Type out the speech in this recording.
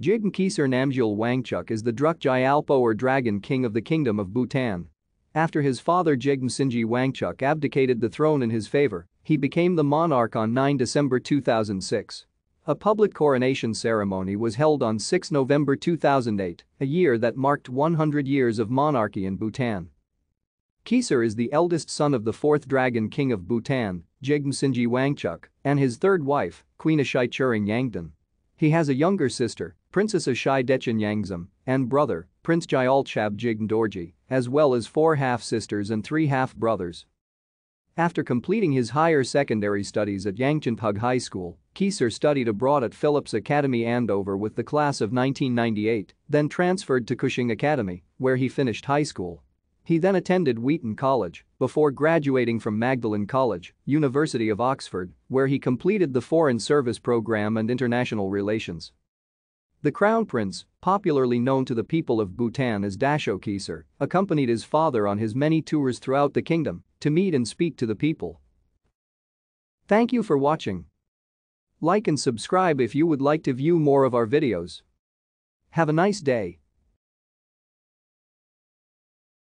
Jigmeekesar Namjil Wangchuk is the Drukgyal Alpo or Dragon King of the Kingdom of Bhutan. After his father Jigmesinji Wangchuk abdicated the throne in his favor, he became the monarch on 9 December 2006. A public coronation ceremony was held on 6 November 2008, a year that marked 100 years of monarchy in Bhutan. Kesar is the eldest son of the fourth Dragon King of Bhutan, Jigmesinji Wangchuk, and his third wife, Queen Ashai Churing Yangdan. He has a younger sister, Princesses Shai Dechen Yangzam, and brother, Prince Jayalchab Jigndorji, as well as four half-sisters and three half-brothers. After completing his higher secondary studies at Yangchenpug High School, Keyser studied abroad at Phillips Academy Andover with the class of 1998, then transferred to Cushing Academy, where he finished high school. He then attended Wheaton College before graduating from Magdalen College, University of Oxford, where he completed the Foreign Service Program and International Relations. The crown prince, popularly known to the people of Bhutan as Dasho Kesar, accompanied his father on his many tours throughout the kingdom to meet and speak to the people. Thank you for watching. Like and subscribe if you would like to view more of our videos. Have a nice day.